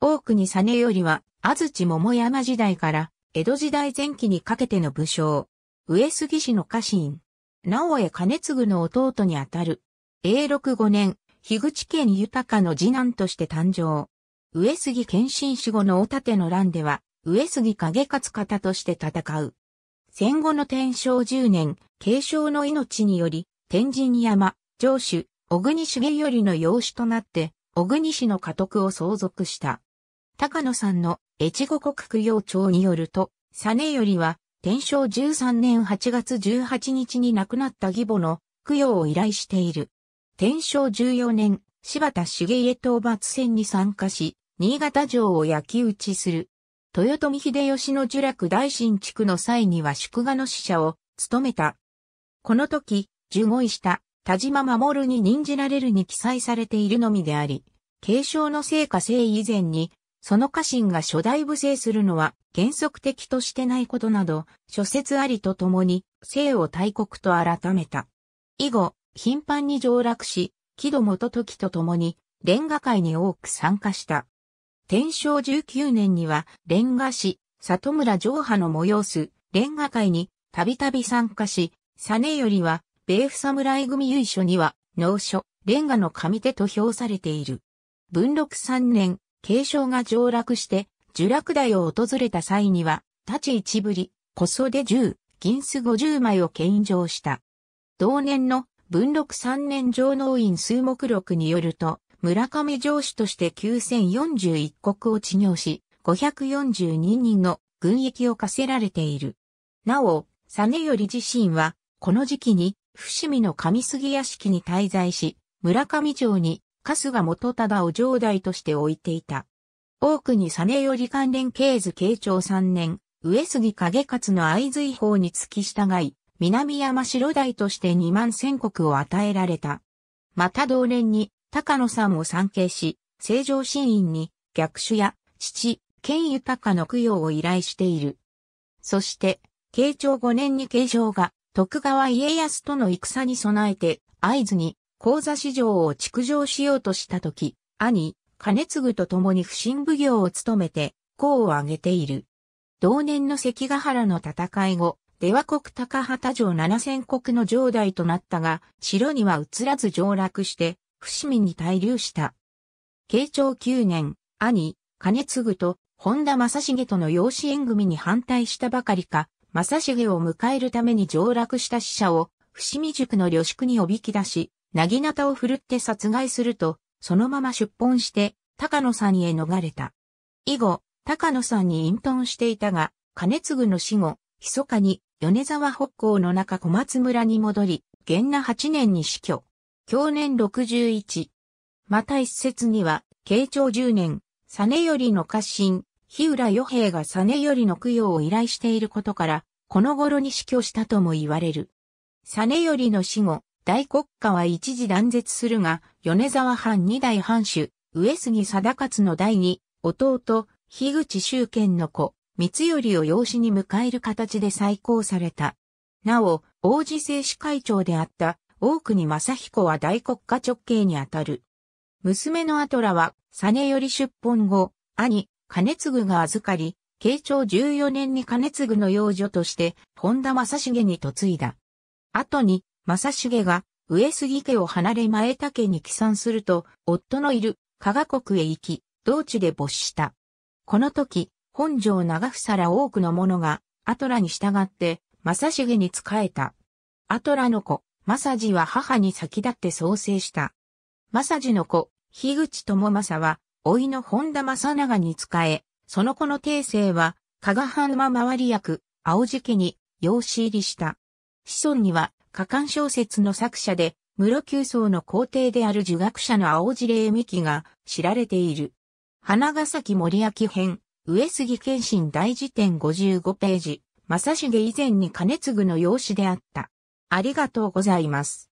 大国実頼は、安土桃山時代から、江戸時代前期にかけての武将、上杉氏の家臣、直江兼継の弟にあたる、永禄五年、樋口県豊の次男として誕生。上杉謙信死後の大盾の乱では、上杉景勝方として戦う。戦後の天正十年、継承の命により、天神山、城主、小国重頼の養子となって、小国氏の家督を相続した。高野さんの越後国供養帳によると、よりは、天正13年8月18日に亡くなった義母の供養を依頼している。天正14年、柴田重家討伐戦に参加し、新潟城を焼き討ちする。豊臣秀吉の呪落大新地区の際には祝賀の使者を務めた。この時、呪語した田島守に任じられるに記載されているのみであり、継承の成果性以前にその家臣が初代武政するのは原則的としてないことなど、諸説ありとともに、姓を大国と改めた。以後、頻繁に上洛し、木戸元時とともに、レンガ界に多く参加した。天正19年には、レンガ師、里村上派の催す、レンガ界に、たびたび参加し、サネよりは、米府侍組優書には、農書、レンガの上手と評されている。文禄3年、継承が上落して、呪落台を訪れた際には、立ち一ぶり、小袖銃、銀子五十枚を献上した。同年の文禄三年上納院数目録によると、村上城主として9041国を治療し、542人の軍役を課せられている。なお、より自身は、この時期に、伏見の上杉屋敷に滞在し、村上城に春日元忠を上代として置いていた。多くに実より関連系図慶長三年、上杉景勝の図随法に付き従い、南山城代として二万千国を与えられた。また同年に、高野さんを参詣し、正常神院に、逆手や、父、剣豊の供養を依頼している。そして、慶長五年に慶長が、徳川家康との戦に備えて、合図に、鉱座市場を築上しようとした時、兄、金継と共に不審奉行を務めて、功を挙げている。同年の関ヶ原の戦い後、出羽国高畑城七千国の城代となったが、城には移らず上落して、伏見に滞留した。慶長九年、兄、金継と本田正重との養子縁組に反対したばかりか、正重を迎えるために上落した死者を、伏見塾の旅宿におびき出し、なぎなたを振るって殺害すると、そのまま出奔して、高野さんへ逃れた。以後、高野さんに隠遁していたが、金継の死後、密かに米沢北港の中小松村に戻り、元那8年に死去。去年61。また一説には、慶長10年、実頼の家臣、日浦与平が実頼の供養を依頼していることから、この頃に死去したとも言われる。実頼の死後、大国家は一時断絶するが、米沢藩二代藩主、上杉貞勝の第二、弟、樋口周賢の子、三頼を養子に迎える形で再興された。なお、王子政紙会長であった大国正彦は大国家直系にあたる。娘のアトラは、実より出奔後、兄、金継が預かり、慶長14年に金継の養女として、本田正成に嫁いだ。後に、正重が上杉家を離れ前田家に帰参すると、夫のいる加賀国へ行き、道地で没した。この時、本城長房ら多くの者が、アトラに従って、正重に仕えた。アトラの子、正治は母に先立って創生した。正治の子、樋口智政は、老いの本田正長に仕え、その子の定生は、加賀藩馬回り役、青じ家に養子入りした。子孫には、過干小説の作者で、室九層の皇帝である儒学者の青地霊美希が知られている。花ヶ崎森明編、上杉謙信大辞典55ページ、正重以前に兼継ぐの用紙であった。ありがとうございます。